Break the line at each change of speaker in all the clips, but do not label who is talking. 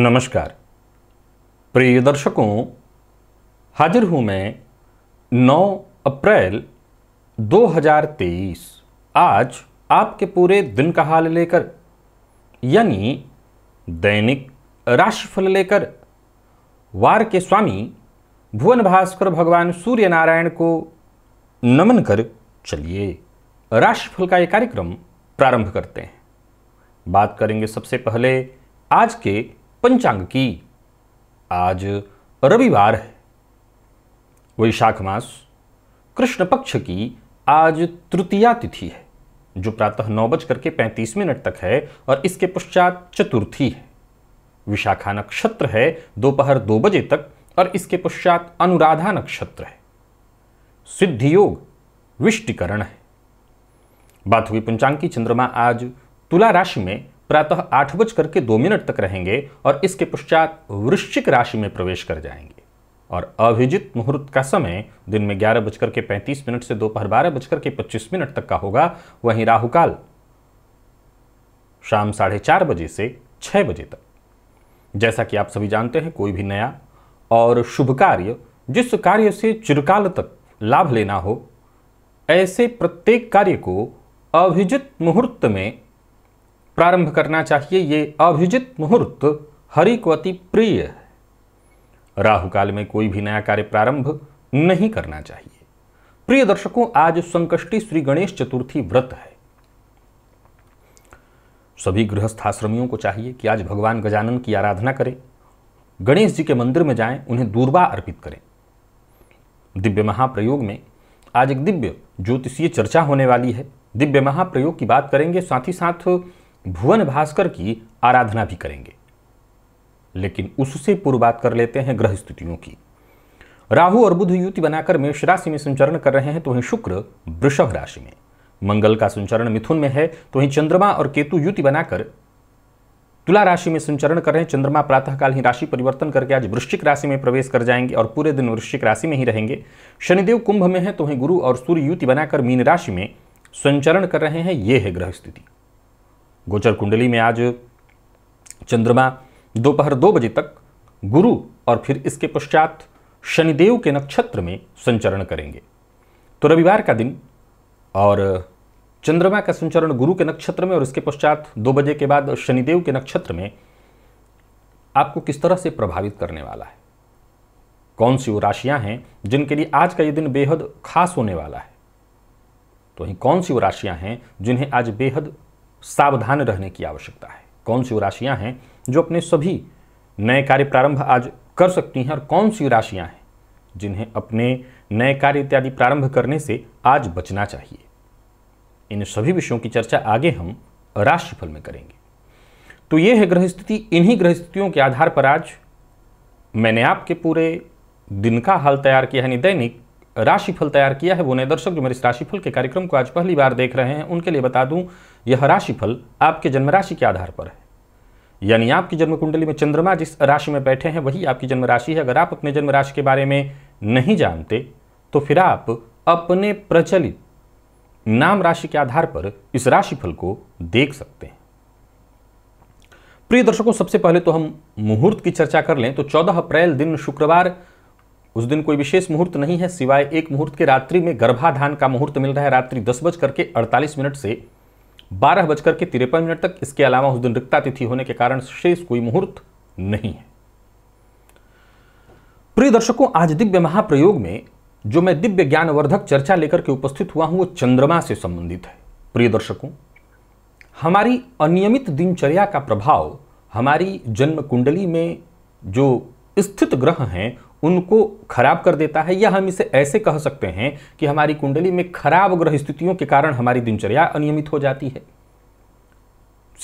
नमस्कार प्रिय दर्शकों हाजिर हूं मैं 9 अप्रैल 2023 आज आपके पूरे दिन का हाल लेकर यानी दैनिक राशिफल लेकर वार के स्वामी भुवन भास्कर भगवान सूर्य नारायण को नमन कर चलिए राशिफल का ये कार्यक्रम प्रारंभ करते हैं बात करेंगे सबसे पहले आज के पंचांग की आज रविवार है वैशाख मास कृष्ण पक्ष की आज तृतीया तिथि है जो प्रातः नौ बज करके पैंतीस मिनट तक है और इसके पश्चात चतुर्थी है विशाखा नक्षत्र है दोपहर दो बजे तक और इसके पश्चात अनुराधा नक्षत्र है सिद्धि योग विष्टिकरण है बात हुई पंचांग की चंद्रमा आज तुला राशि में प्रातः आठ बज करके दो मिनट तक रहेंगे और इसके पश्चात वृश्चिक राशि में प्रवेश कर जाएंगे और अभिजित मुहूर्त का समय दिन में ग्यारह बजकर के पैंतीस मिनट से दोपहर बारह बजकर के पच्चीस मिनट तक का होगा वहीं राहुकाल शाम साढ़े चार बजे से छह बजे तक जैसा कि आप सभी जानते हैं कोई भी नया और शुभ कार्य जिस कार्य से चिरकाल तक लाभ लेना हो ऐसे प्रत्येक कार्य को अभिजित मुहूर्त में प्रारंभ करना चाहिए ये अभिजित मुहूर्त हरि को अति प्रिय है राहु काल में कोई भी नया कार्य प्रारंभ नहीं करना चाहिए प्रिय दर्शकों आज संकष्टी श्री गणेश चतुर्थी व्रत है सभी गृहस्थाश्रमियों को चाहिए कि आज भगवान गजानन की आराधना करें गणेश जी के मंदिर में जाएं उन्हें दूरबा अर्पित करें दिव्य महाप्रयोग में आज एक दिव्य ज्योतिषीय चर्चा होने वाली है दिव्य महाप्रयोग की बात करेंगे साथ ही साथ भुवन भास्कर की आराधना भी करेंगे लेकिन उससे पूर्व बात कर लेते हैं ग्रह स्थितियों की राहु और बुध युति बनाकर मेष राशि में संचरण कर रहे हैं तो वहीं शुक्र वृषभ राशि में मंगल का संचरण मिथुन में है तो वहीं चंद्रमा और केतु युति बनाकर तुला राशि में संचरण कर रहे हैं चंद्रमा प्रातःकाल ही राशि परिवर्तन करके आज वृश्चिक राशि में प्रवेश कर जाएंगे और पूरे दिन वृश्चिक राशि में ही रहेंगे शनिदेव कुंभ में है तो वहीं गुरु और सूर्य युति बनाकर मीन राशि में संचरण कर रहे हैं ये है ग्रह स्थिति गोचर कुंडली में आज चंद्रमा दोपहर दो, दो बजे तक गुरु और फिर इसके पश्चात शनिदेव के नक्षत्र में संचरण करेंगे तो रविवार का दिन और चंद्रमा का संचरण गुरु के नक्षत्र में और इसके पश्चात दो बजे के बाद शनिदेव के नक्षत्र में आपको किस तरह से प्रभावित करने वाला है कौन सी वो राशियां हैं जिनके लिए आज का ये दिन बेहद खास होने वाला है तो वहीं कौन सी वो राशियां हैं जिन्हें आज बेहद सावधान रहने की आवश्यकता है कौन सी राशियां हैं जो अपने सभी नए कार्य प्रारंभ आज कर सकती हैं और कौन सी राशियां हैं जिन्हें अपने नए कार्य इत्यादि प्रारंभ करने से आज बचना चाहिए इन सभी विषयों की चर्चा आगे हम राशिफल में करेंगे तो ये है ग्रह स्थिति इन्हीं ग्रह स्थितियों के आधार पर आज मैंने आपके पूरे दिन का हाल तैयार किया है यानी दैनिक राशिफल तैयार किया है वो नए दर्शक जो मेरे इस राशिफल के कार्यक्रम को आज पहली बार देख रहे हैं उनके लिए बता दूं यह राशिफल आपके जन्म राशि के आधार पर है यानी आपकी जन्म कुंडली में चंद्रमा जिस राशि में बैठे हैं वही आपकी जन्म राशि है अगर आप अपने जन्म राशि के बारे में नहीं जानते तो फिर आप अपने प्रचलित नाम राशि के आधार पर इस राशिफल को देख सकते हैं प्रिय दर्शकों सबसे पहले तो हम मुहूर्त की चर्चा कर लें तो 14 अप्रैल दिन शुक्रवार उस दिन कोई विशेष मुहूर्त नहीं है सिवाय एक मुहूर्त के रात्रि में गर्भाधान का मुहूर्त मिल रहा है रात्रि दस बज करके अड़तालीस मिनट से बारह बजकर के तिरपन मिनट तक इसके अलावा उस दिन रिक्ता तिथि होने के कारण शेष कोई मुहूर्त नहीं है प्रिय दर्शकों आज दिव्य महाप्रयोग में जो मैं दिव्य ज्ञानवर्धक चर्चा लेकर के उपस्थित हुआ हूं वो चंद्रमा से संबंधित है प्रिय दर्शकों हमारी अनियमित दिनचर्या का प्रभाव हमारी जन्म कुंडली में जो स्थित ग्रह हैं उनको खराब कर देता है या हम इसे ऐसे कह सकते हैं कि हमारी कुंडली में खराब ग्रह स्थितियों के कारण हमारी दिनचर्या अनियमित हो जाती है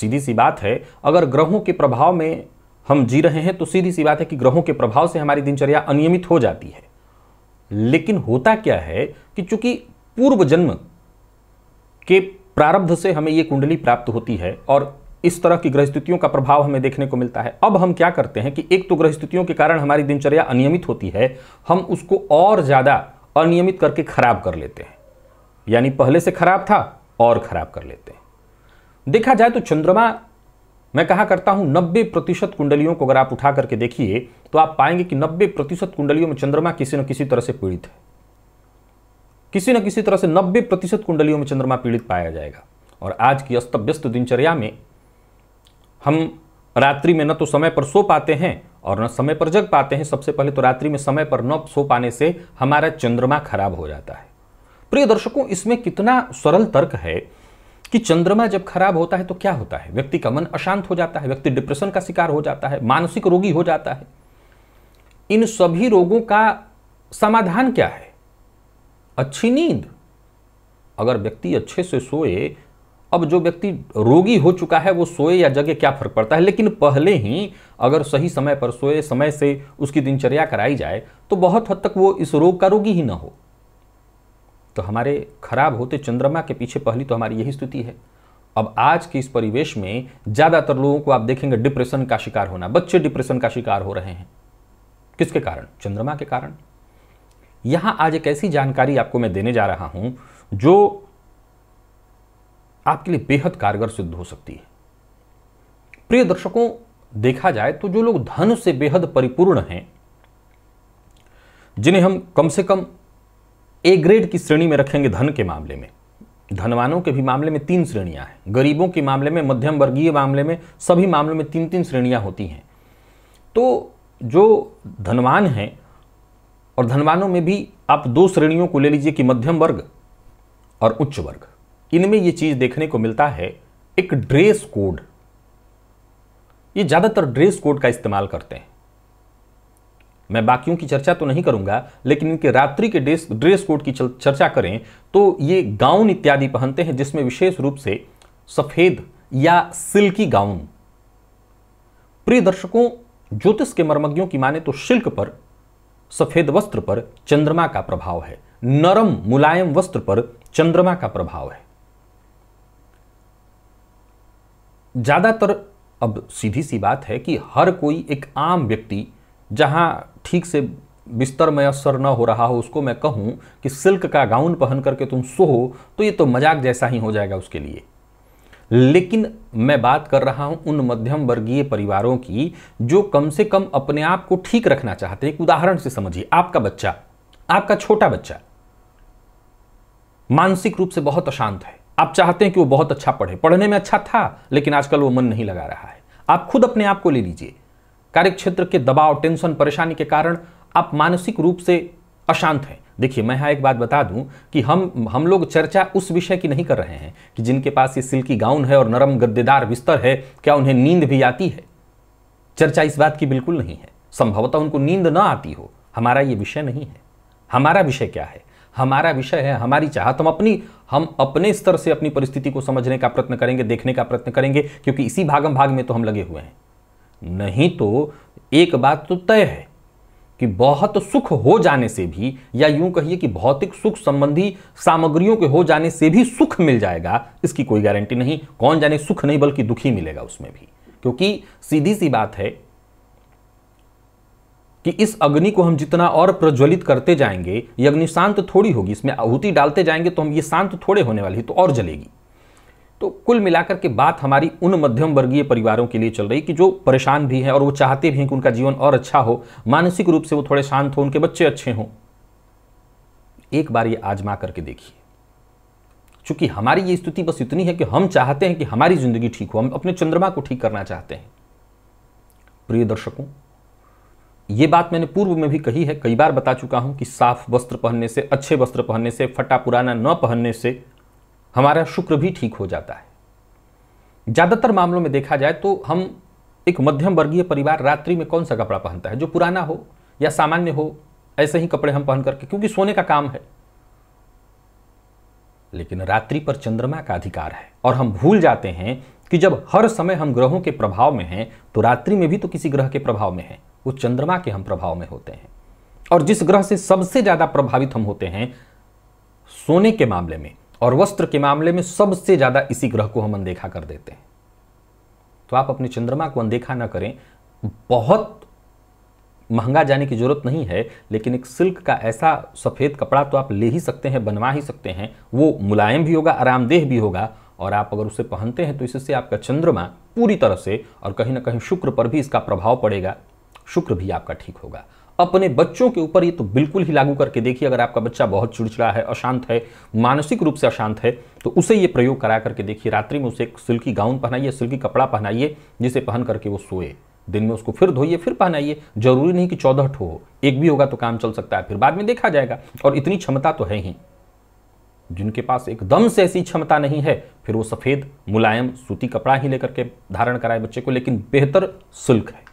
सीधी सी बात है अगर ग्रहों के प्रभाव में हम जी रहे हैं तो सीधी सी बात है कि ग्रहों के प्रभाव से हमारी दिनचर्या अनियमित हो जाती है लेकिन होता क्या है कि चूंकि पूर्व जन्म के प्रारब्ध से हमें ये कुंडली प्राप्त होती है और इस तरह की ग्रहस्थितियों का प्रभाव हमें देखने को मिलता है अब हम क्या करते हैं कि एक तो ग्रहस्थितियों के कारण हमारी दिनचर्या अनियमित होती है हम उसको और ज़्यादा अनियमित करके खराब कर लेते हैं यानी पहले से खराब था और खराब कर लेते हैं देखा जाए तो चंद्रमा मैं कहा करता हूं 90 प्रतिशत कुंडलियों को अगर आप उठा करके देखिए तो आप पाएंगे कि 90 प्रतिशत कुंडलियों में चंद्रमा किसी न किसी तरह से पीड़ित है किसी न किसी तरह से 90 प्रतिशत कुंडलियों में चंद्रमा पीड़ित पाया जाएगा और आज की अस्त व्यस्त दिनचर्या में हम रात्रि में न तो समय पर सो पाते हैं और न समय पर जग पाते हैं सबसे पहले तो रात्रि में समय पर न सो पाने से हमारा चंद्रमा खराब हो जाता है प्रिय दर्शकों इसमें कितना सरल तर्क है कि चंद्रमा जब खराब होता है तो क्या होता है व्यक्ति का मन अशांत हो जाता है व्यक्ति डिप्रेशन का शिकार हो जाता है मानसिक रोगी हो जाता है इन सभी रोगों का समाधान क्या है अच्छी नींद अगर व्यक्ति अच्छे से सोए अब जो व्यक्ति रोगी हो चुका है वो सोए या जगे क्या फर्क पड़ता है लेकिन पहले ही अगर सही समय पर सोए समय से उसकी दिनचर्या कराई जाए तो बहुत हद तक वो इस रोग का रोगी ही ना हो तो हमारे खराब होते चंद्रमा के पीछे पहली तो हमारी यही स्थिति है अब आज के इस परिवेश में ज़्यादातर लोगों को आप देखेंगे डिप्रेशन का शिकार होना बच्चे डिप्रेशन का शिकार हो रहे हैं किसके कारण चंद्रमा के कारण यहां आज एक ऐसी जानकारी आपको मैं देने जा रहा हूं जो आपके लिए बेहद कारगर सिद्ध हो सकती है प्रिय दर्शकों देखा जाए तो जो लोग धन से बेहद परिपूर्ण हैं जिन्हें हम कम से कम ए ग्रेड की श्रेणी में रखेंगे धन के मामले में धनवानों के भी मामले में तीन श्रेणियां हैं गरीबों के मामले में मध्यम वर्गीय मामले में सभी मामलों में तीन तीन श्रेणियां होती हैं तो जो धनवान हैं और धनवानों में भी आप दो श्रेणियों को ले लीजिए कि मध्यम वर्ग और उच्च वर्ग इनमें यह चीज देखने को मिलता है एक ड्रेस कोड ये ज़्यादातर ड्रेस कोड का इस्तेमाल करते हैं मैं बाकियों की चर्चा तो नहीं करूंगा लेकिन इनके रात्रि के ड्रेस ड्रेस कोड की चर्चा करें तो ये गाउन इत्यादि पहनते हैं जिसमें विशेष रूप से सफ़ेद या सिल्की गाउन प्रिय दर्शकों ज्योतिष के मर्मज्ञों की माने तो शिल्क पर सफ़ेद वस्त्र पर चंद्रमा का प्रभाव है नरम मुलायम वस्त्र पर चंद्रमा का प्रभाव है ज़्यादातर अब सीधी सी बात है कि हर कोई एक आम व्यक्ति जहाँ ठीक से बिस्तर में असर न हो रहा हो उसको मैं कहूँ कि सिल्क का गाउन पहन करके तुम सोहो तो ये तो मजाक जैसा ही हो जाएगा उसके लिए लेकिन मैं बात कर रहा हूं उन मध्यम वर्गीय परिवारों की जो कम से कम अपने आप को ठीक रखना चाहते हैं एक उदाहरण से समझिए आपका बच्चा आपका छोटा बच्चा मानसिक रूप से बहुत अशांत है आप चाहते हैं कि वो बहुत अच्छा पढ़े पढ़ने में अच्छा था लेकिन आजकल वो मन नहीं लगा रहा है आप खुद अपने आप को ले लीजिए कार्यक्षेत्र के दबाव टेंशन परेशानी के कारण आप मानसिक रूप से अशांत हैं देखिए मैं यहाँ एक बात बता दूं कि हम हम लोग चर्चा उस विषय की नहीं कर रहे हैं कि जिनके पास ये सिल्की गाउन है और नरम गद्देदार बिस्तर है क्या उन्हें नींद भी आती है चर्चा इस बात की बिल्कुल नहीं है संभवतः उनको नींद ना आती हो हमारा ये विषय नहीं है हमारा विषय क्या है हमारा विषय है हमारी चाहत तो हम अपनी हम अपने स्तर से अपनी परिस्थिति को समझने का प्रयत्न करेंगे देखने का प्रयत्न करेंगे क्योंकि इसी भागम भाग में तो हम लगे हुए हैं नहीं तो एक बात तो तय है कि बहुत सुख हो जाने से भी या यूं कहिए कि भौतिक सुख संबंधी सामग्रियों के हो जाने से भी सुख मिल जाएगा इसकी कोई गारंटी नहीं कौन जाने सुख नहीं बल्कि दुखी मिलेगा उसमें भी क्योंकि सीधी सी बात है कि इस अग्नि को हम जितना और प्रज्वलित करते जाएंगे ये अग्नि शांत थोड़ी होगी इसमें आहुति डालते जाएंगे तो हम ये शांत थोड़े होने वाली है तो और जलेगी तो कुल मिलाकर के बात हमारी उन मध्यम वर्गीय परिवारों के लिए चल रही कि जो परेशान भी हैं और वो चाहते भी हैं कि उनका जीवन और अच्छा हो मानसिक रूप से वो थोड़े शांत हो उनके बच्चे अच्छे हों एक बार ये आजमा करके देखिए चूंकि हमारी ये स्थिति बस इतनी है कि हम चाहते हैं कि हमारी जिंदगी ठीक हो हम अपने चंद्रमा को ठीक करना चाहते हैं प्रिय दर्शकों ये बात मैंने पूर्व में भी कही है कई बार बता चुका हूं कि साफ वस्त्र पहनने से अच्छे वस्त्र पहनने से फटा पुराना न पहनने से हमारा शुक्र भी ठीक हो जाता है ज़्यादातर मामलों में देखा जाए तो हम एक मध्यम वर्गीय परिवार रात्रि में कौन सा कपड़ा पहनता है जो पुराना हो या सामान्य हो ऐसे ही कपड़े हम पहन करके क्योंकि सोने का काम है लेकिन रात्रि पर चंद्रमा का अधिकार है और हम भूल जाते हैं कि जब हर समय हम ग्रहों के प्रभाव में हैं तो रात्रि में भी तो किसी ग्रह के प्रभाव में हैं वो चंद्रमा के हम प्रभाव में होते हैं और जिस ग्रह से सबसे ज़्यादा प्रभावित हम होते हैं सोने के मामले में और वस्त्र के मामले में सबसे ज़्यादा इसी ग्रह को हम अनदेखा कर देते हैं तो आप अपने चंद्रमा को अनदेखा ना करें बहुत महंगा जाने की ज़रूरत नहीं है लेकिन एक सिल्क का ऐसा सफ़ेद कपड़ा तो आप ले ही सकते हैं बनवा ही सकते हैं वो मुलायम भी होगा आरामदेह भी होगा और आप अगर उसे पहनते हैं तो इससे आपका चंद्रमा पूरी तरह से और कहीं ना कहीं शुक्र पर भी इसका प्रभाव पड़ेगा शुक्र भी आपका ठीक होगा अपने बच्चों के ऊपर ये तो बिल्कुल ही लागू करके देखिए अगर आपका बच्चा बहुत चिड़चिड़ा है अशांत है मानसिक रूप से अशांत है तो उसे ये प्रयोग करा करके देखिए रात्रि में उसे एक सिल्की गाउन पहनाइए सिल्की कपड़ा पहनाइए जिसे पहन करके वो सोए दिन में उसको फिर धोइए फिर पहनाइए जरूरी नहीं कि चौदह ठो हो एक भी होगा तो काम चल सकता है फिर बाद में देखा जाएगा और इतनी क्षमता तो है ही जिनके पास एकदम से ऐसी क्षमता नहीं है फिर वो सफ़ेद मुलायम सूती कपड़ा ही लेकर के धारण कराए बच्चे को लेकिन बेहतर सिल्क है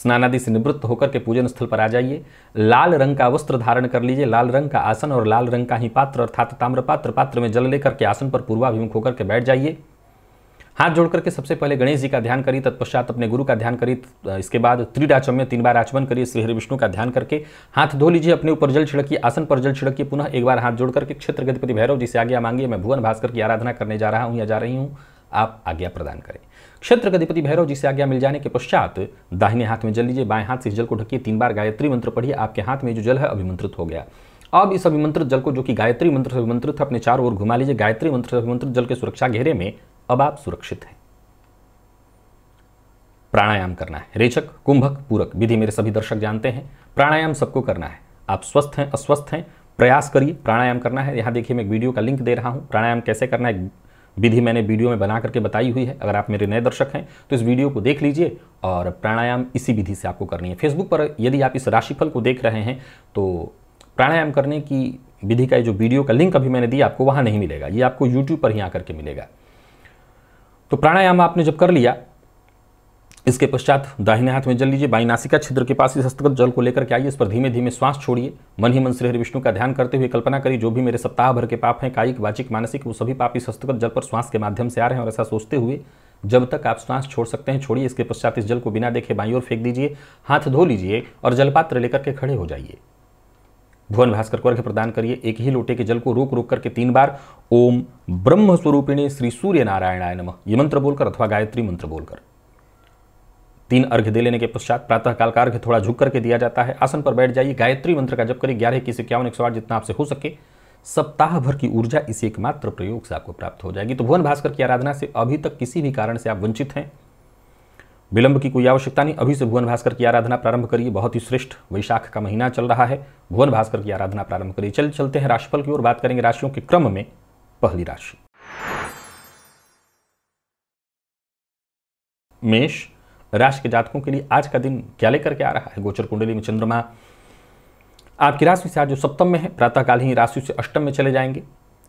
स्नानादि से निवृत्त होकर के पूजन स्थल पर आ जाइए लाल रंग का वस्त्र धारण कर लीजिए लाल रंग का आसन और लाल रंग का ही पात्र अर्थात ताम्र पात्र पात्र में जल लेकर के आसन पर पूर्वाभिमुख होकर के बैठ जाइए हाथ जोड़ करके सबसे पहले गणेश जी का ध्यान करिए तत्पश्चात अपने गुरु का ध्यान करिए इसके बाद त्रिराचम्य तीन बार आचमन करिए श्री हरि विष्णु का ध्यान करके हाथ धो लीजिए अपने ऊपर जल छिड़किए आसन पर जल छिड़किए पुनः एक बार हाथ जोड़ करके क्षेत्र गतिपति भैरव जी से आज्ञा मांगिए मैं भुवन भास्कर की आराधना करने जा रहा हूँ या जा रही हूँ आप आज्ञा प्रदान करें क्षेत्र के अधिपति भैरव जी से आज्ञा मिल जाने के पश्चात दाहिने हाथ में जल लीजिए बाएं हाथ से जल को ढकिए तीन बार गायत्री मंत्र पढ़िए आपके हाथ में जो जल है अभिमंत्रित हो गया अब इस अभिमंत्रित जल को जो कि गायत्री मंत्र से अभिमंत्रित अपने चार ओर घुमा लीजिए गायत्री मंत्र से अभिमंत्रित जल के सुरक्षा घेरे में अब आप सुरक्षित हैं प्राणायाम करना है रेचक कुंभक पूरक विधि मेरे सभी दर्शक जानते हैं प्राणायाम सबको करना है आप स्वस्थ हैं अस्वस्थ हैं प्रयास करिए प्राणायाम करना है यहाँ देखिए मैं एक वीडियो का लिंक दे रहा हूँ प्राणायाम कैसे करना है विधि मैंने वीडियो में बना करके बताई हुई है अगर आप मेरे नए दर्शक हैं तो इस वीडियो को देख लीजिए और प्राणायाम इसी विधि से आपको करनी है फेसबुक पर यदि आप इस राशिफल को देख रहे हैं तो प्राणायाम करने की विधि का जो वीडियो का लिंक अभी मैंने दिया आपको वहाँ नहीं मिलेगा ये आपको यूट्यूब पर ही आकर के मिलेगा तो प्राणायाम आपने जब कर लिया इसके पश्चात दाहिने हाथ में जल लीजिए बाई नासिका छिद्र के पास इस हस्तगत जल को लेकर के आइए इस पर धीमे धीमे श्वास छोड़िए मन ही मन श्री विष्णु का ध्यान करते हुए कल्पना करिए जो भी मेरे सप्ताह भर के पाप हैं कायिक वाचिक मानसिक वो सभी पाप इस हस्तगत जल पर श्वास के माध्यम से आ रहे हैं और ऐसा सोचते हुए जब तक आप श्वास छोड़ सकते हैं छोड़िए इसके पश्चात इस जल को बिना देखे बाई और फेंक दीजिए हाथ धो लीजिए और जलपात्र लेकर के खड़े हो जाइए भुवन भास्कर को अर्घ्य प्रदान करिए एक ही लोटे के जल को रोक रोक करके तीन बार ओम ब्रह्म स्वरूपिणी श्री सूर्य नारायणाय नम ये मंत्र बोलकर अथवा गायत्री मंत्र बोलकर तीन अर्घ्य दे लेने के पश्चात प्रातःकाल का अर्घ्य थोड़ा झुक करके दिया जाता है आसन पर बैठ जाइए गायत्री मंत्र का जब करिए ग्यारह इक्कीस इक्यावन एक सौ आठ जितना आपसे हो सके सप्ताह भर की ऊर्जा इस एकमात्र प्रयोग से आपको प्राप्त हो जाएगी तो भुवन भास्कर की आराधना से अभी तक किसी भी कारण से आप वंचित हैं विलंब की कोई आवश्यकता नहीं अभी से भुवन भास्कर की आराधना प्रारंभ करिए बहुत ही श्रेष्ठ वैशाख का महीना चल रहा है भुवन भास्कर की आराधना प्रारंभ करिए चल चलते हैं राशिफल की ओर बात करेंगे राशियों के क्रम में पहली राशि मेष राशि के जातकों के लिए आज का दिन क्या लेकर के आ रहा है गोचर कुंडली में चंद्रमा आपकी राशि से आज जो सप्तम में है प्रातःकाल ही राशि से अष्टम में चले जाएंगे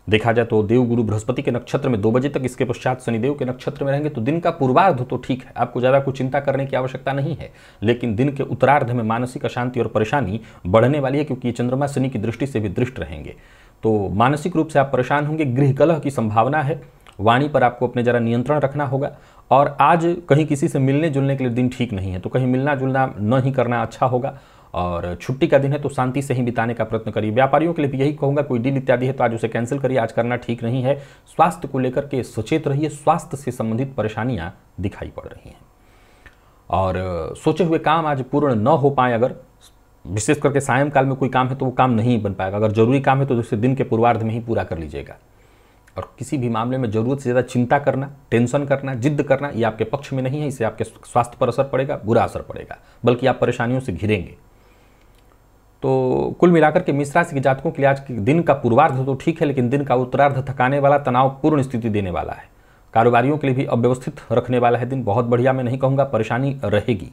देखा जाए तो देव गुरु बृहस्पति के नक्षत्र में दो बजे तक इसके पश्चात शनिदेव के नक्षत्र में रहेंगे तो दिन का पूर्वार्ध तो ठीक है आपको ज़्यादा कुछ चिंता करने की आवश्यकता नहीं है लेकिन दिन के उत्तरार्ध में मानसिक अशांति और परेशानी बढ़ने वाली है क्योंकि ये चंद्रमा शनि की दृष्टि से भी दृष्ट रहेंगे तो मानसिक रूप से आप परेशान होंगे गृह कलह की संभावना है वाणी पर आपको अपने ज़रा नियंत्रण रखना होगा और आज कहीं किसी से मिलने जुलने के लिए दिन ठीक नहीं है तो कहीं मिलना जुलना न ही करना अच्छा होगा और छुट्टी का दिन है तो शांति से ही बिताने का प्रयत्न करिए व्यापारियों के लिए भी यही कहूंगा कोई डील इत्यादि है तो आज उसे कैंसिल करिए आज करना ठीक नहीं है स्वास्थ्य को लेकर के सचेत रहिए स्वास्थ्य से संबंधित परेशानियाँ दिखाई पड़ रही हैं और सोचे हुए काम आज पूर्ण न हो पाए अगर विशेष करके सायंकाल में कोई काम है तो वो काम नहीं बन पाएगा अगर जरूरी काम है तो उसे दिन के पूर्वार्ध में ही पूरा कर लीजिएगा और किसी भी मामले में ज़रूरत से ज़्यादा चिंता करना टेंशन करना जिद्द करना ये आपके पक्ष में नहीं है इससे आपके स्वास्थ्य पर असर पड़ेगा बुरा असर पड़ेगा बल्कि आप परेशानियों से घिरेंगे तो कुल मिलाकर के मिश्रा राशि के जातकों के लिए आज के दिन का पूर्वार्ध तो ठीक है लेकिन दिन का उत्तरार्ध थकाने वाला तनावपूर्ण स्थिति देने वाला है कारोबारियों के लिए भी अव्यवस्थित रखने वाला है दिन बहुत बढ़िया मैं नहीं कहूँगा परेशानी रहेगी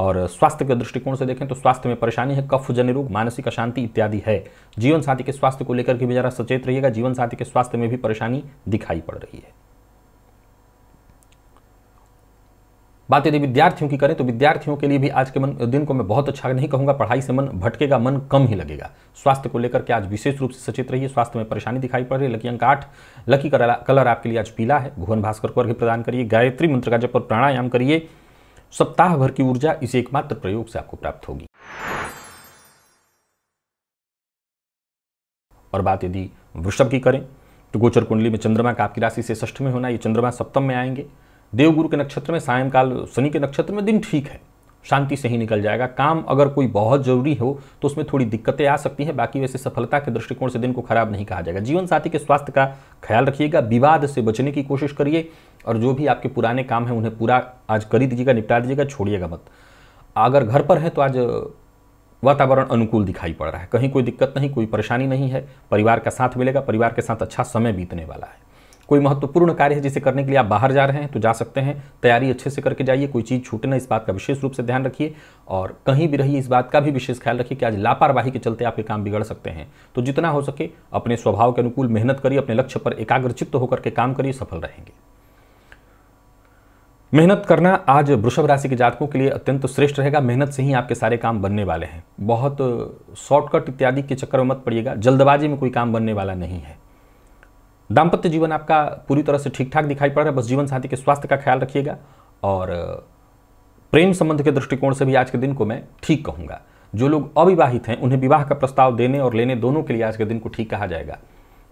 और स्वास्थ्य के दृष्टिकोण से देखें तो स्वास्थ्य में परेशानी है कफ जन्य रोग मानसिक अशांति इत्यादि है जीवन साथी के स्वास्थ्य को लेकर के भी जरा सचेत रहिएगा जीवन साथी के स्वास्थ्य में भी परेशानी दिखाई पड़ रही है बात यदि विद्यार्थियों की करें तो विद्यार्थियों के लिए भी आज के मन दिन को मैं बहुत अच्छा नहीं कहूंगा पढ़ाई से मन भटकेगा मन कम ही लगेगा स्वास्थ्य को लेकर के आज विशेष रूप से सचेत रहिए स्वास्थ्य में परेशानी दिखाई पड़ रही है लकी अंक आठ लकी कलर आपके लिए आज पीला है भुवन भास्कर को अर्घ्य प्रदान करिए गायत्री मंत्र का जब प्राणायाम करिए सप्ताह भर की ऊर्जा इस एकमात्र प्रयोग से आपको प्राप्त होगी और बात यदि वृषभ की करें तो गोचर कुंडली में चंद्रमा का आपकी राशि से ष्ठ में होना ये चंद्रमा सप्तम में आएंगे देवगुरु के नक्षत्र में सायंकाल शनि के नक्षत्र में दिन ठीक है शांति से ही निकल जाएगा काम अगर कोई बहुत जरूरी हो तो उसमें थोड़ी दिक्कतें आ सकती हैं बाकी वैसे सफलता के दृष्टिकोण से दिन को खराब नहीं कहा जाएगा जीवन साथी के स्वास्थ्य का ख्याल रखिएगा विवाद से बचने की कोशिश करिए और जो भी आपके पुराने काम हैं उन्हें पूरा आज कर दीजिएगा निपटा दीजिएगा छोड़िएगा मत अगर घर पर हैं तो आज वातावरण अनुकूल दिखाई पड़ रहा है कहीं कोई दिक्कत नहीं कोई परेशानी नहीं है परिवार का साथ मिलेगा परिवार के साथ अच्छा समय बीतने वाला है कोई महत्वपूर्ण कार्य है जिसे करने के लिए आप बाहर जा रहे हैं तो जा सकते हैं तैयारी अच्छे से करके जाइए कोई चीज़ छूटे ना इस बात का विशेष रूप से ध्यान रखिए और कहीं भी रहिए इस बात का भी विशेष ख्याल रखिए कि आज लापरवाही के चलते आपके काम बिगड़ सकते हैं तो जितना हो सके अपने स्वभाव के अनुकूल मेहनत करिए अपने लक्ष्य पर एकाग्रचित्त होकर के काम करिए सफल रहेंगे मेहनत करना आज वृषभ राशि के जातकों के लिए अत्यंत श्रेष्ठ रहेगा मेहनत से ही आपके सारे काम बनने वाले हैं बहुत शॉर्टकट इत्यादि के चक्कर में मत पड़िएगा जल्दबाजी में कोई काम बनने वाला नहीं है दाम्पत्य जीवन आपका पूरी तरह से ठीक ठाक दिखाई पड़ रहा है बस जीवन साथी के स्वास्थ्य का ख्याल रखिएगा और प्रेम संबंध के दृष्टिकोण से भी आज के दिन को मैं ठीक कहूँगा जो लोग अविवाहित हैं उन्हें विवाह का प्रस्ताव देने और लेने दोनों के लिए आज के दिन को ठीक कहा जाएगा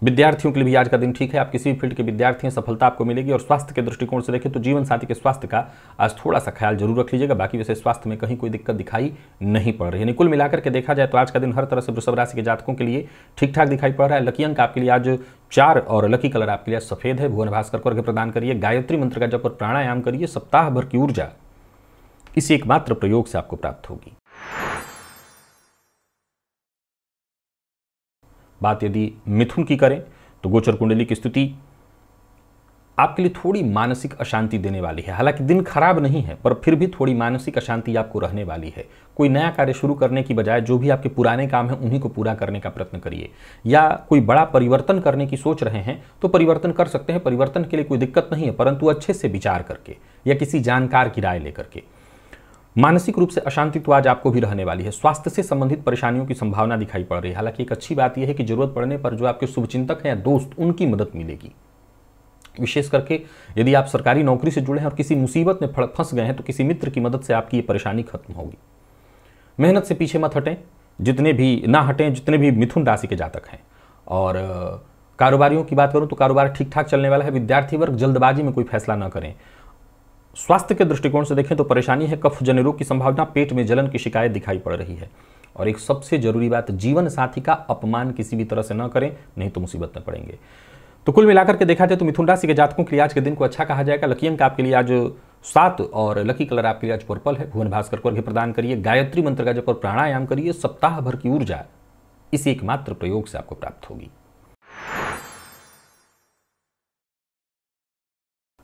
विद्यार्थियों के लिए भी आज का दिन ठीक है आप किसी भी फील्ड के विद्यार्थी हैं सफलता आपको मिलेगी और स्वास्थ्य के दृष्टिकोण से देखें तो जीवन साथी के स्वास्थ्य का आज थोड़ा सा ख्याल जरूर रख लीजिएगा बाकी वैसे स्वास्थ्य में कहीं कोई दिक्कत दिखाई नहीं पड़ रही यानी कुल मिलाकर के देखा जाए तो आज का दिन हर तरह से वृषभ राशि के जातकों के लिए ठीक ठाक दिखाई पड़ रहा है लकी अंक आपके लिए आज चार और लकी कलर आपके लिए सफेद है भुवन भास्कर को अर्घ्य प्रदान करिए गायत्री मंत्र का जब और प्राणायाम करिए सप्ताह भर की ऊर्जा इसी एकमात्र प्रयोग से आपको प्राप्त होगी बात यदि मिथुन की करें तो गोचर कुंडली की स्थिति आपके लिए थोड़ी मानसिक अशांति देने वाली है हालांकि दिन खराब नहीं है पर फिर भी थोड़ी मानसिक अशांति आपको रहने वाली है कोई नया कार्य शुरू करने की बजाय जो भी आपके पुराने काम हैं उन्हीं को पूरा करने का प्रयत्न करिए या कोई बड़ा परिवर्तन करने की सोच रहे हैं तो परिवर्तन कर सकते हैं परिवर्तन के लिए कोई दिक्कत नहीं है परंतु अच्छे से विचार करके या किसी जानकार की राय लेकर के मानसिक रूप से अशांति तो आज आपको भी रहने वाली है स्वास्थ्य से संबंधित परेशानियों की संभावना दिखाई पड़ रही है हालांकि एक अच्छी बात यह है कि जरूरत पड़ने पर जो आपके शुभचिंतक हैं दोस्त उनकी मदद मिलेगी विशेष करके यदि आप सरकारी नौकरी से जुड़े हैं और किसी मुसीबत में फंस गए हैं तो किसी मित्र की मदद से आपकी ये परेशानी खत्म होगी मेहनत से पीछे मत हटें जितने भी ना हटें जितने भी मिथुन राशि के जातक हैं और कारोबारियों की बात करूं तो कारोबार ठीक ठाक चलने वाला है विद्यार्थी वर्ग जल्दबाजी में कोई फैसला ना करें स्वास्थ्य के दृष्टिकोण से देखें तो परेशानी है कफ जन रोग की संभावना पेट में जलन की शिकायत दिखाई पड़ रही है और एक सबसे जरूरी बात जीवन साथी का अपमान किसी भी तरह से न करें नहीं तो मुसीबत में पड़ेंगे तो कुल मिलाकर के देखा जाए तो मिथुन राशि के जातकों के लिए आज के दिन को अच्छा कहा जाएगा लकी अंक आपके लिए आज सात और लकी कलर आपके लिए आज पर्पल है भुवन भास्कर को अर्घ्य प्रदान करिए गायत्री मंत्र का जब प्राणायाम करिए सप्ताह भर की ऊर्जा इस एकमात्र प्रयोग से आपको प्राप्त होगी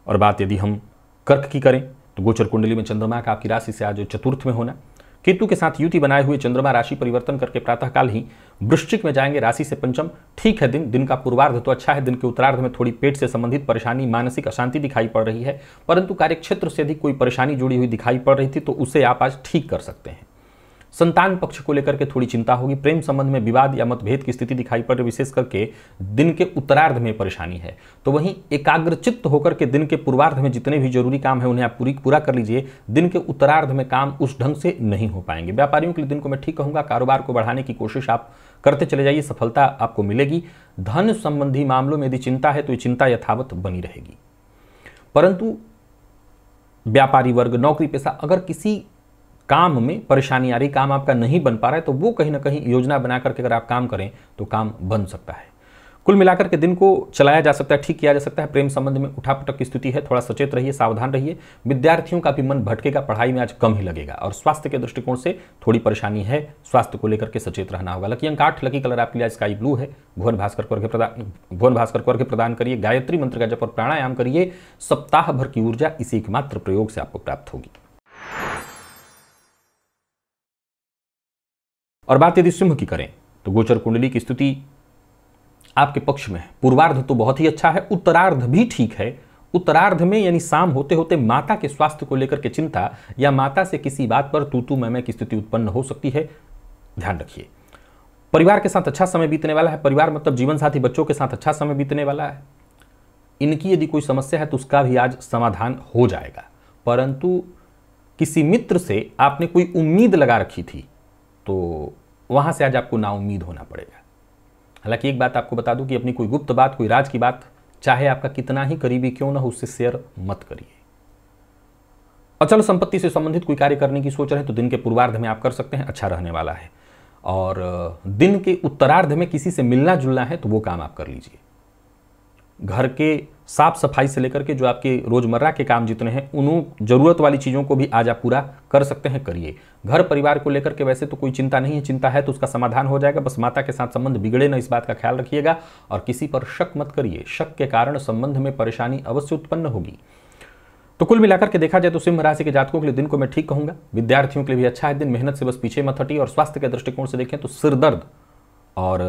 और बात यदि हम कर्क की करें तो गोचर कुंडली में चंद्रमा का आपकी राशि से आज चतुर्थ में होना केतु के साथ युति बनाए हुए चंद्रमा राशि परिवर्तन करके प्रातःकाल ही वृश्चिक में जाएंगे राशि से पंचम ठीक है दिन दिन का पूर्वार्ध तो अच्छा है दिन के उत्तरार्ध में थोड़ी पेट से संबंधित परेशानी मानसिक अशांति दिखाई पड़ रही है परंतु कार्यक्षेत्र से अधिक कोई परेशानी जुड़ी हुई दिखाई पड़ रही थी तो उसे आप आज ठीक कर सकते हैं संतान पक्ष को लेकर के थोड़ी चिंता होगी प्रेम संबंध में विवाद या मतभेद की स्थिति दिखाई पड़ रही विशेष करके दिन के उत्तरार्ध में परेशानी है तो वहीं एकाग्रचित्त होकर के दिन के पूर्वार्ध में जितने भी जरूरी काम है उन्हें आप पूरी पूरा कर लीजिए दिन के उत्तरार्ध में काम उस ढंग से नहीं हो पाएंगे व्यापारियों के लिए दिन को मैं ठीक कहूँगा कारोबार को बढ़ाने की कोशिश आप करते चले जाइए सफलता आपको मिलेगी धन संबंधी मामलों में यदि चिंता है तो ये चिंता यथावत बनी रहेगी परंतु व्यापारी वर्ग नौकरी पेशा अगर किसी काम में परेशानी आ रही काम आपका नहीं बन पा रहा है तो वो कहीं ना कहीं योजना बना करके अगर आप काम करें तो काम बन सकता है कुल मिलाकर के दिन को चलाया जा सकता है ठीक किया जा सकता है प्रेम संबंध में उठापटक की स्थिति है थोड़ा सचेत रहिए सावधान रहिए विद्यार्थियों का भी मन भटकेगा पढ़ाई में आज कम ही लगेगा और स्वास्थ्य के दृष्टिकोण से थोड़ी परेशानी है स्वास्थ्य को लेकर के सचेत रहना होगा लकी अंक आठ लकी कलर आपके लिए स्काई ब्लू है भुवन भास्कर को अर्घ्य प्रदान भुवन भास्कर को अर्घ्य प्रदान करिए गायत्री मंत्र का जब और प्राणायाम करिए सप्ताह भर की ऊर्जा इसी एकमात्र प्रयोग से आपको प्राप्त होगी और बात यदि सिंह की करें तो गोचर कुंडली की स्थिति आपके पक्ष में है पूर्वार्ध तो बहुत ही अच्छा है उत्तरार्ध भी ठीक है उत्तरार्ध में यानी शाम होते होते माता के स्वास्थ्य को लेकर के चिंता या माता से किसी बात पर तूतू मैमे की स्थिति उत्पन्न हो सकती है ध्यान रखिए परिवार के साथ अच्छा समय बीतने वाला है परिवार मतलब जीवन साथी बच्चों के साथ अच्छा समय बीतने वाला है इनकी यदि कोई समस्या है तो उसका भी आज समाधान हो जाएगा परंतु किसी मित्र से आपने कोई उम्मीद लगा रखी थी तो वहाँ से आज आपको नाउमीद होना पड़ेगा हालांकि एक बात आपको बता दूं कि अपनी कोई गुप्त बात कोई राज की बात चाहे आपका कितना ही करीबी क्यों ना हो उससे शेयर मत करिए अचल संपत्ति से संबंधित कोई कार्य करने की सोच रहे तो दिन के पूर्वार्ध में आप कर सकते हैं अच्छा रहने वाला है और दिन के उत्तरार्ध में किसी से मिलना जुलना है तो वो काम आप कर लीजिए घर के साफ सफाई से लेकर के जो आपके रोज़मर्रा के काम जितने हैं उन ज़रूरत वाली चीज़ों को भी आज आप पूरा कर सकते हैं करिए घर परिवार को लेकर के वैसे तो कोई चिंता नहीं है चिंता है तो उसका समाधान हो जाएगा बस माता के साथ संबंध बिगड़े ना इस बात का ख्याल रखिएगा और किसी पर शक मत करिए शक के कारण संबंध में परेशानी अवश्य उत्पन्न होगी तो कुल मिलाकर के देखा जाए तो सिंह राशि के जातकों के लिए दिन को मैं ठीक कहूंगा विद्यार्थियों के लिए भी अच्छा है दिन मेहनत से बस पीछे मत हटी और स्वास्थ्य के दृष्टिकोण से देखें तो सिरदर्द और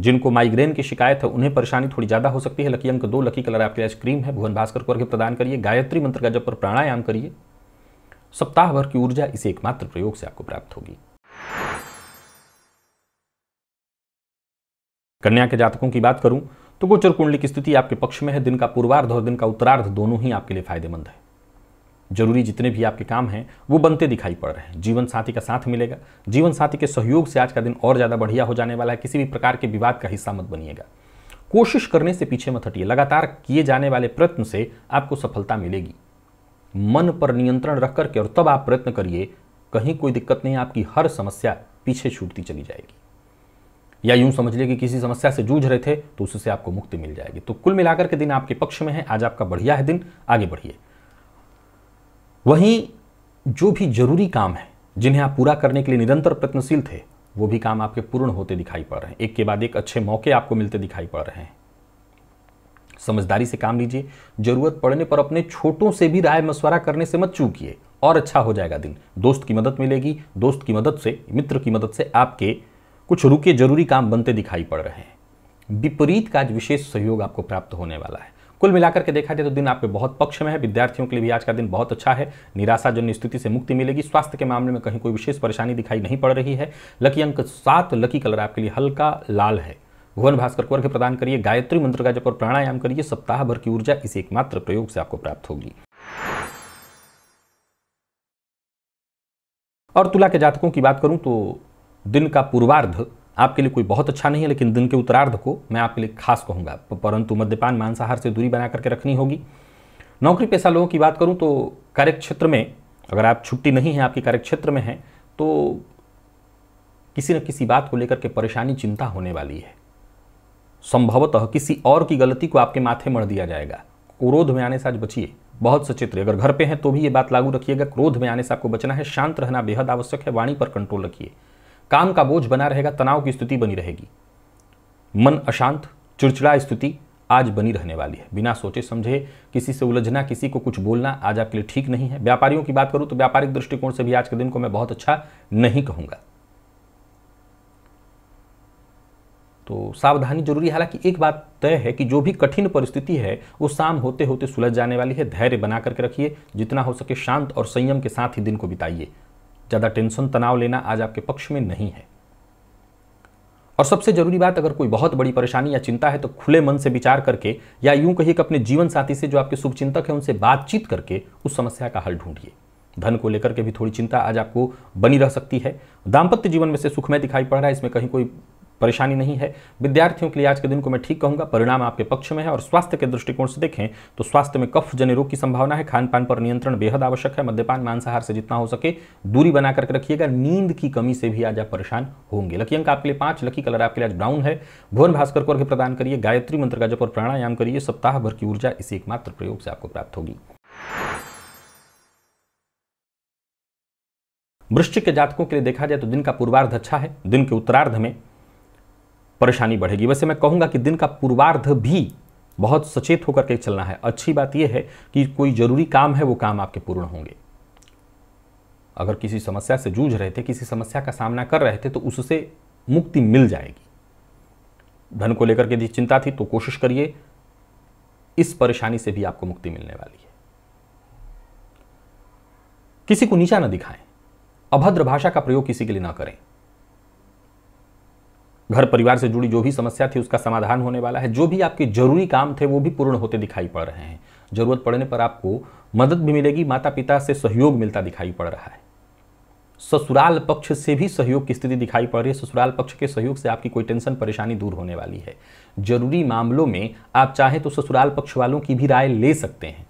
जिनको माइग्रेन की शिकायत है उन्हें परेशानी थोड़ी ज़्यादा हो सकती है लकी अंक दो लकी कलर आपके लिए क्रीम है भुवन भास्कर को अर्घ्य प्रदान करिए गायत्री मंत्र का जब पर प्राणायाम करिए सप्ताह भर की ऊर्जा इसे एकमात्र प्रयोग से आपको प्राप्त होगी कन्या के जातकों की बात करूं तो गोचर कुंडली की स्थिति आपके पक्ष में है दिन का पूर्वार्ध और दिन का उत्तरार्ध दोनों ही आपके लिए फायदेमंद है जरूरी जितने भी आपके काम हैं वो बनते दिखाई पड़ रहे हैं जीवन साथी का साथ मिलेगा जीवन साथी के सहयोग से आज का दिन और ज़्यादा बढ़िया हो जाने वाला है किसी भी प्रकार के विवाद का हिस्सा मत बनिएगा कोशिश करने से पीछे मत हटिए लगातार किए जाने वाले प्रयत्न से आपको सफलता मिलेगी मन पर नियंत्रण रख करके और तब आप प्रयत्न करिए कहीं कोई दिक्कत नहीं आपकी हर समस्या पीछे छूटती चली जाएगी या यूं समझ लिए कि किसी समस्या से जूझ रहे थे तो उससे आपको मुक्ति मिल जाएगी तो कुल मिलाकर के दिन आपके पक्ष में है आज आपका बढ़िया है दिन आगे बढ़िए वहीं जो भी जरूरी काम है जिन्हें आप पूरा करने के लिए निरंतर प्रयत्नशील थे वो भी काम आपके पूर्ण होते दिखाई पड़ रहे हैं एक के बाद एक अच्छे मौके आपको मिलते दिखाई पड़ रहे हैं समझदारी से काम लीजिए जरूरत पड़ने पर अपने छोटों से भी राय मशवरा करने से मत चूकिए और अच्छा हो जाएगा दिन दोस्त की मदद मिलेगी दोस्त की मदद से मित्र की मदद से आपके कुछ रुके जरूरी काम बनते दिखाई पड़ रहे हैं विपरीत का आज विशेष सहयोग आपको प्राप्त होने वाला है कुल मिलाकर के देखा जाए तो दिन आपके बहुत पक्ष में है विद्यार्थियों के लिए भी आज का दिन बहुत अच्छा है निराशाजन्य स्थिति से मुक्ति मिलेगी स्वास्थ्य के मामले में कहीं कोई विशेष परेशानी दिखाई नहीं पड़ रही है लकी अंक सात लकी कलर आपके लिए हल्का लाल है भुवन भास्कर को अर्घ्य प्रदान करिए गायत्री मंत्र का जप और प्राणायाम करिए सप्ताह भर की ऊर्जा इसी एकमात्र प्रयोग से आपको प्राप्त होगी और तुला के जातकों की बात करूं तो दिन का पूर्वार्ध आपके लिए कोई बहुत अच्छा नहीं है लेकिन दिन के उत्तरार्ध को मैं आपके लिए खास कहूँगा परंतु मद्यपान मांसाहार से दूरी बना करके रखनी होगी नौकरी पेशा लोगों की बात करूँ तो कार्यक्षेत्र में अगर आप छुट्टी नहीं है आपके कार्यक्षेत्र में हैं तो किसी न किसी बात को लेकर के परेशानी चिंता होने वाली है संभवतः किसी और की गलती को आपके माथे मर दिया जाएगा क्रोध में आने से आज बचिए बहुत सचेत रहिए अगर घर पे हैं तो भी ये बात लागू रखिएगा क्रोध में आने से आपको बचना है शांत रहना बेहद आवश्यक है वाणी पर कंट्रोल रखिए काम का बोझ बना रहेगा तनाव की स्थिति बनी रहेगी मन अशांत चिड़चिड़ा स्थिति आज बनी रहने वाली है बिना सोचे समझे किसी से उलझना किसी को कुछ बोलना आज आपके लिए ठीक नहीं है व्यापारियों की बात करूं तो व्यापारिक दृष्टिकोण से भी आज के दिन को मैं बहुत अच्छा नहीं कहूंगा तो सावधानी जरूरी है हालांकि एक बात तय है कि जो भी कठिन परिस्थिति है वो शाम होते होते सुलझ जाने वाली है धैर्य बना करके रखिए जितना हो सके शांत और संयम के साथ ही दिन को बिताइए ज़्यादा टेंशन तनाव लेना आज आपके पक्ष में नहीं है और सबसे जरूरी बात अगर कोई बहुत बड़ी परेशानी या चिंता है तो खुले मन से विचार करके या यूं कहिए कि अपने जीवन साथी से जो आपके शुभचिंतक हैं उनसे बातचीत करके उस समस्या का हल ढूंढिए धन को लेकर के भी थोड़ी चिंता आज आपको बनी रह सकती है दाम्पत्य जीवन में से सुखमय दिखाई पड़ रहा है इसमें कहीं कोई परेशानी नहीं है विद्यार्थियों के लिए आज के दिन को मैं ठीक कहूंगा परिणाम आपके पक्ष में है और स्वास्थ्य के दृष्टिकोण से देखें तो स्वास्थ्य में कफ जन रोग की संभावना है खान पान पर नियंत्रण बेहद आवश्यक है मद्यपान मांसाहार से जितना हो सके दूरी बना करके रखिएगा नींद की कमी से भी आज आप परेशान होंगे लकी अंक आपके लिए पांच लकी कलर आपके लिए आज ब्राउन है भुवन भास्कर को अर्घ्य प्रदान करिए गायत्री मंत्र का जब और प्राणायाम करिए सप्ताह भर की ऊर्जा इसी एकमात्र प्रयोग से आपको प्राप्त होगी वृश्चिक के जातकों के लिए देखा जाए तो दिन का पूर्वार्ध अच्छा है दिन के उत्तरार्ध में परेशानी बढ़ेगी वैसे मैं कहूँगा कि दिन का पूर्वार्ध भी बहुत सचेत होकर के चलना है अच्छी बात यह है कि कोई जरूरी काम है वो काम आपके पूर्ण होंगे अगर किसी समस्या से जूझ रहे थे किसी समस्या का सामना कर रहे थे तो उससे मुक्ति मिल जाएगी धन को लेकर के यदि चिंता थी तो कोशिश करिए इस परेशानी से भी आपको मुक्ति मिलने वाली है किसी को नीचा ना दिखाएं अभद्र भाषा का प्रयोग किसी के लिए ना करें घर परिवार से जुड़ी जो भी समस्या थी उसका समाधान होने वाला है जो भी आपके जरूरी काम थे वो भी पूर्ण होते दिखाई पड़ रहे हैं जरूरत पड़ने पर आपको मदद भी मिलेगी माता पिता से सहयोग मिलता दिखाई पड़ रहा है ससुराल पक्ष से भी सहयोग की स्थिति दिखाई पड़ रही है ससुराल पक्ष के सहयोग से आपकी कोई टेंशन परेशानी दूर होने वाली है जरूरी मामलों में आप चाहें तो ससुराल पक्ष वालों की भी राय ले सकते हैं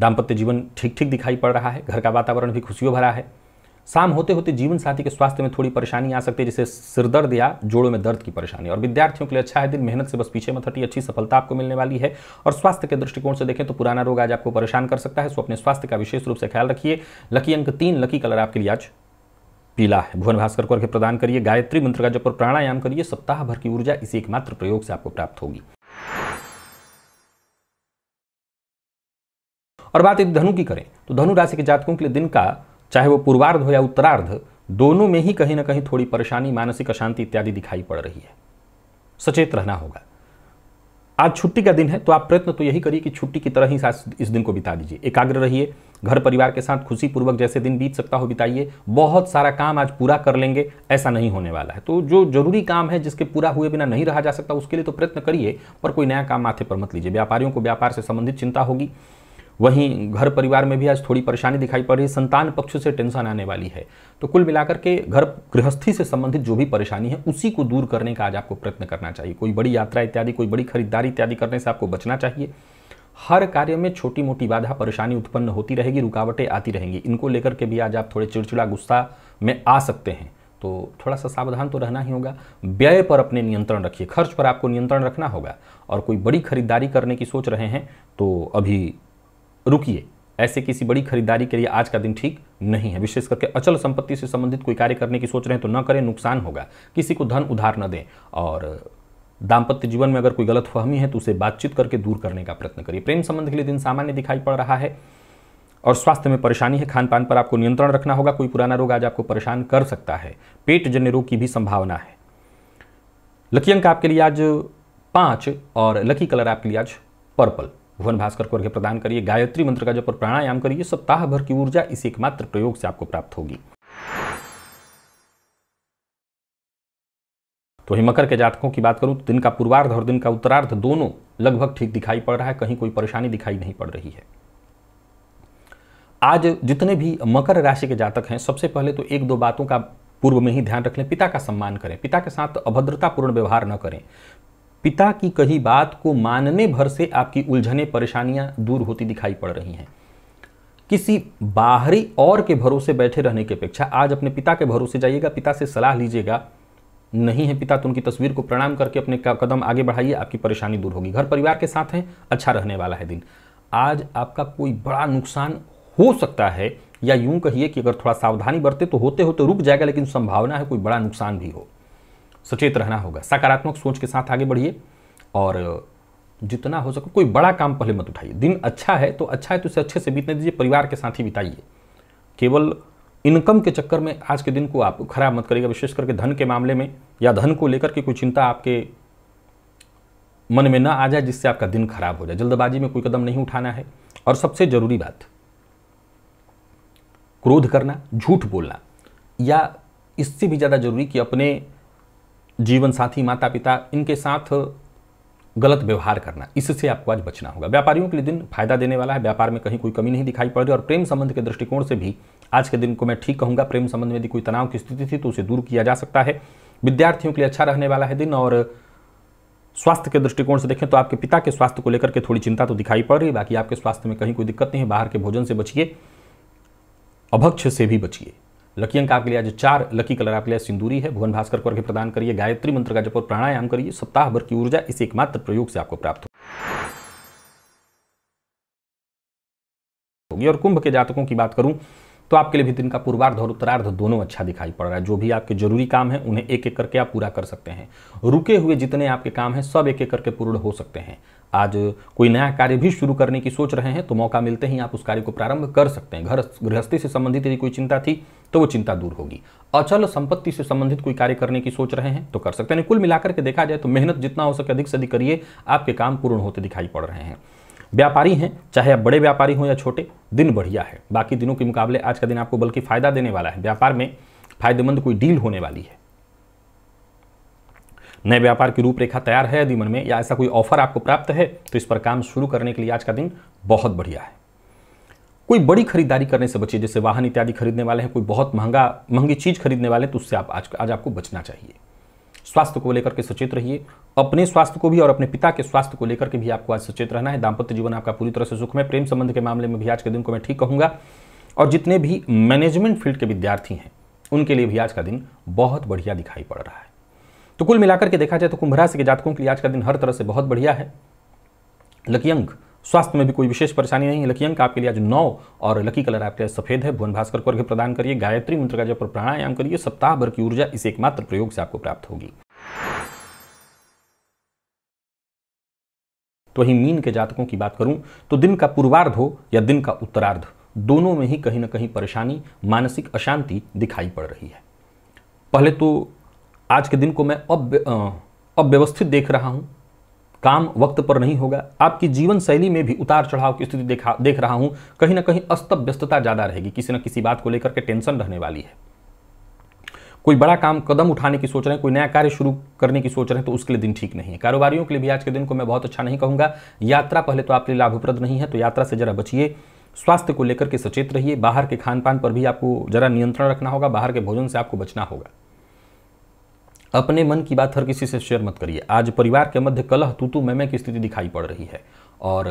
दाम्पत्य जीवन ठीक ठीक दिखाई पड़ रहा है घर का वातावरण भी खुशियों भरा है शाम होते होते जीवन साथी के स्वास्थ्य में थोड़ी परेशानी आ सकती है जैसे सिरदर्द या जोड़ों में दर्द की परेशानी और विद्यार्थियों के लिए अच्छा है दिन मेहनत से बस पीछे मत हटी अच्छी सफलता आपको मिलने वाली है और स्वास्थ्य के दृष्टिकोण से देखें तो पुराना रोग आज आपको परेशान कर सकता है सो अपने स्वास्थ्य का विशेष रूप से ख्याल रखिए लकी अंक तीन लकी कलर आपके लिए आज पीला है भुवन भास्कर अर्घ्य प्रदान करिए गायत्री मंत्र का जब प्राणायाम करिए सप्ताह भर की ऊर्जा इसी एकमात्र प्रयोग से आपको प्राप्त होगी और बात यदि धनु की करें तो धनु राशि के जातकों के लिए दिन का चाहे वो पूर्वार्ध हो या उत्तरार्ध दोनों में ही कहीं ना कहीं थोड़ी परेशानी मानसिक अशांति इत्यादि दिखाई पड़ रही है सचेत रहना होगा आज छुट्टी का दिन है तो आप प्रयत्न तो यही करिए कि छुट्टी की तरह ही इस दिन को बिता दीजिए एकाग्र रहिए घर परिवार के साथ खुशी पूर्वक जैसे दिन बीत सकता हो बिताइए बहुत सारा काम आज पूरा कर लेंगे ऐसा नहीं होने वाला है तो जो जरूरी काम है जिसके पूरा हुए बिना नहीं रहा जा सकता उसके लिए तो प्रयत्न करिए पर कोई नया काम माथे पर मत लीजिए व्यापारियों को व्यापार से संबंधित चिंता होगी वहीं घर परिवार में भी आज थोड़ी परेशानी दिखाई पड़ रही है संतान पक्ष से टेंशन आने वाली है तो कुल मिलाकर के घर गृहस्थी से संबंधित जो भी परेशानी है उसी को दूर करने का आज आपको प्रयत्न करना चाहिए कोई बड़ी यात्रा इत्यादि कोई बड़ी खरीदारी इत्यादि करने से आपको बचना चाहिए हर कार्य में छोटी मोटी बाधा परेशानी उत्पन्न होती रहेगी रुकावटें आती रहेंगी इनको लेकर के भी आज आप थोड़े चिड़चिड़ा गुस्सा में आ सकते हैं तो थोड़ा सा सावधान तो रहना ही होगा व्यय पर अपने नियंत्रण रखिए खर्च पर आपको नियंत्रण रखना होगा और कोई बड़ी खरीदारी करने की सोच रहे हैं तो अभी रुकिए ऐसे किसी बड़ी खरीदारी के लिए आज का दिन ठीक नहीं है विशेष करके अचल संपत्ति से संबंधित कोई कार्य करने की सोच रहे हैं तो न करें नुकसान होगा किसी को धन उधार न दें और दाम्पत्य जीवन में अगर कोई गलत फहमी है तो उसे बातचीत करके दूर करने का प्रयत्न करिए प्रेम संबंध के लिए दिन सामान्य दिखाई पड़ रहा है और स्वास्थ्य में परेशानी है खान पान पर आपको नियंत्रण रखना होगा कोई पुराना रोग आज आपको परेशान कर सकता है पेट जन्य रोग की भी संभावना है लकी अंक आपके लिए आज पांच और लकी कलर आपके लिए आज पर्पल भुवन भास्कर को अर्घ्य प्रदान करिए गायत्री मंत्र का जब प्राणायाम करिए सप्ताह भर की ऊर्जा इस एकमात्र प्रयोग से आपको प्राप्त होगी तो वहीं मकर के जातकों की बात करूं तो दिन का पूर्वार्ध और दिन का उत्तरार्ध दोनों लगभग ठीक दिखाई पड़ रहा है कहीं कोई परेशानी दिखाई नहीं पड़ रही है आज जितने भी मकर राशि के जातक हैं सबसे पहले तो एक दो बातों का पूर्व में ही ध्यान रख लें पिता का सम्मान करें पिता के साथ अभद्रतापूर्ण व्यवहार न करें पिता की कही बात को मानने भर से आपकी उलझने परेशानियां दूर होती दिखाई पड़ रही हैं किसी बाहरी और के भरोसे बैठे रहने की अपेक्षा आज अपने पिता के भरोसे जाइएगा पिता से सलाह लीजिएगा नहीं है पिता तो उनकी तस्वीर को प्रणाम करके अपने कदम आगे बढ़ाइए आपकी परेशानी दूर होगी घर परिवार के साथ हैं अच्छा रहने वाला है दिन आज आपका कोई बड़ा नुकसान हो सकता है या यूं कहिए कि अगर थोड़ा सावधानी बरते तो होते होते रुक जाएगा लेकिन संभावना है कोई बड़ा नुकसान भी हो सचेत रहना होगा सकारात्मक सोच के साथ आगे बढ़िए और जितना हो सके कोई बड़ा काम पहले मत उठाइए दिन अच्छा है तो अच्छा है तो उसे अच्छे से बीतने दीजिए परिवार के साथ ही बिताइए केवल इनकम के चक्कर में आज के दिन को आप खराब मत करिएगा विशेष करके धन के मामले में या धन को लेकर के कोई चिंता आपके मन में ना आ जाए जिससे आपका दिन खराब हो जाए जल्दबाजी में कोई कदम नहीं उठाना है और सबसे जरूरी बात क्रोध करना झूठ बोलना या इससे भी ज़्यादा जरूरी कि अपने जीवन साथी माता पिता इनके साथ गलत व्यवहार करना इससे आपको आज बचना होगा व्यापारियों के लिए दिन फायदा देने वाला है व्यापार में कहीं कोई कमी नहीं दिखाई पड़ रही और प्रेम संबंध के दृष्टिकोण से भी आज के दिन को मैं ठीक कहूँगा प्रेम संबंध में यदि कोई तनाव की स्थिति थी तो उसे दूर किया जा सकता है विद्यार्थियों के लिए अच्छा रहने वाला है दिन और स्वास्थ्य के दृष्टिकोण से देखें तो आपके पिता के स्वास्थ्य को लेकर के थोड़ी चिंता तो दिखाई पड़ रही है बाकी आपके स्वास्थ्य में कहीं कोई दिक्कत नहीं है बाहर के भोजन से बचिए अभक्ष से भी बचिए लकी अंक आपके लिए आज चार लकी कलर आपके लिए सिंदूरी है भुवन भास्कर को अर्घ्य प्रदान करिए गायत्री मंत्र का जप और प्राणायाम करिए सप्ताह भर की ऊर्जा इस एकमात्र प्रयोग से आपको प्राप्त होगी और कुंभ के जातकों की बात करूं तो आपके लिए भी दिन का पूर्वार्ध और उत्तरार्ध दोनों अच्छा दिखाई पड़ रहा है जो भी आपके जरूरी काम है उन्हें एक एक करके आप पूरा कर सकते हैं रुके हुए जितने आपके काम हैं सब एक एक करके पूर्ण हो सकते हैं आज कोई नया कार्य भी शुरू करने की सोच रहे हैं तो मौका मिलते ही आप उस कार्य को प्रारंभ कर सकते हैं घर गृहस्थी से संबंधित यदि कोई चिंता थी तो वो चिंता दूर होगी अचल संपत्ति से संबंधित कोई कार्य करने की सोच रहे हैं तो कर सकते हैं कुल मिलाकर के देखा जाए तो मेहनत जितना हो सके अधिक से अधिक करिए आपके काम पूर्ण होते दिखाई पड़ रहे हैं व्यापारी हैं चाहे आप बड़े व्यापारी हों या छोटे दिन बढ़िया है बाकी दिनों के मुकाबले आज का दिन आपको बल्कि फ़ायदा देने वाला है व्यापार में फायदेमंद कोई डील होने वाली है नए व्यापार की रूपरेखा तैयार है यदि मन में या ऐसा कोई ऑफर आपको प्राप्त है तो इस पर काम शुरू करने के लिए आज का दिन बहुत बढ़िया है कोई बड़ी खरीदारी करने से बचिए जैसे वाहन इत्यादि खरीदने वाले हैं कोई बहुत महंगा महंगी चीज़ खरीदने वाले हैं तो उससे आप आज आज आपको बचना चाहिए स्वास्थ्य को लेकर के सचेत रहिए अपने स्वास्थ्य को भी और अपने पिता के स्वास्थ्य को लेकर के भी आपको आज सचेत रहना है दाम्पत्य जीवन आपका पूरी तरह से सुख में प्रेम संबंध के मामले में भी आज के दिन को मैं ठीक कहूंगा और जितने भी मैनेजमेंट फील्ड के विद्यार्थी हैं उनके लिए भी आज का दिन बहुत बढ़िया दिखाई पड़ रहा है तो कुल मिलाकर के देखा जाए तो कुंभ राशि के जातकों के लिए आज का दिन हर तरह से बहुत बढ़िया है लकी अंक स्वास्थ्य में भी कोई विशेष परेशानी नहीं है लकी अंक आपके लिए आज नौ और लकी कलर आपके लिए सफेद है भुवन भास्कर को अर्घ्य प्रदान करिए गायत्री मंत्र का जब प्राणायाम करिए सप्ताह भर की ऊर्जा इस एकमात्र प्रयोग से आपको प्राप्त होगी तो वहीं मीन के जातकों की बात करूं तो दिन का पूर्वार्ध हो या दिन का उत्तरार्ध दोनों में ही कहीं ना कहीं परेशानी मानसिक अशांति दिखाई पड़ रही है पहले तो आज के दिन को मैं अब अव्यवस्थित देख रहा हूँ काम वक्त पर नहीं होगा आपकी जीवन शैली में भी उतार चढ़ाव की स्थिति देखा देख रहा हूँ कहीं ना कहीं अस्त व्यस्तता ज़्यादा रहेगी किसी न किसी बात को लेकर के टेंशन रहने वाली है कोई बड़ा काम कदम उठाने की सोच रहे हैं कोई नया कार्य शुरू करने की सोच रहे हैं तो उसके लिए दिन ठीक नहीं है कारोबारियों के लिए भी आज के दिन को मैं बहुत अच्छा नहीं कहूँगा यात्रा पहले तो आपके लिए लाभप्रद नहीं है तो यात्रा से ज़रा बचिए स्वास्थ्य को लेकर के सचेत रहिए बाहर के खान पान पर भी आपको ज़रा नियंत्रण रखना होगा बाहर के भोजन से आपको बचना होगा अपने मन की बात हर किसी से शेयर मत करिए आज परिवार के मध्य कलह तू मैं की स्थिति दिखाई पड़ रही है और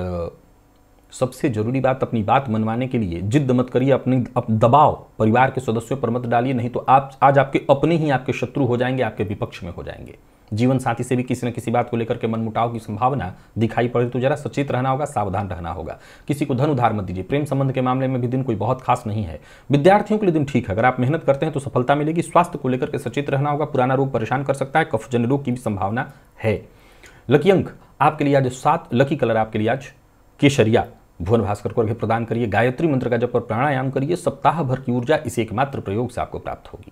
सबसे जरूरी बात अपनी बात मनवाने के लिए जिद्द मत करिए अपनी अप दबाव परिवार के सदस्यों पर मत डालिए नहीं तो आप आज आपके अपने ही आपके शत्रु हो जाएंगे आपके विपक्ष में हो जाएंगे जीवन साथी से भी किसी न किसी बात को लेकर के मनमुटाव की संभावना दिखाई पड़े तो जरा सचेत रहना होगा सावधान रहना होगा किसी को धन उधार मत दीजिए प्रेम संबंध के मामले में भी दिन कोई बहुत खास नहीं है विद्यार्थियों के लिए दिन ठीक है अगर आप मेहनत करते हैं तो सफलता मिलेगी स्वास्थ्य को लेकर के सचेत रहना होगा पुराना रोग परेशान कर सकता है कफजन रोग की भी संभावना है लकी अंक आपके लिए आज सात लकी कलर आपके लिए आज केसरिया भुवन भास्कर को अर्घ्य प्रदान करिए गायत्री मंत्र का जब प्राणायाम करिए सप्ताह भर की ऊर्जा इसे एकमात्र प्रयोग से आपको प्राप्त होगी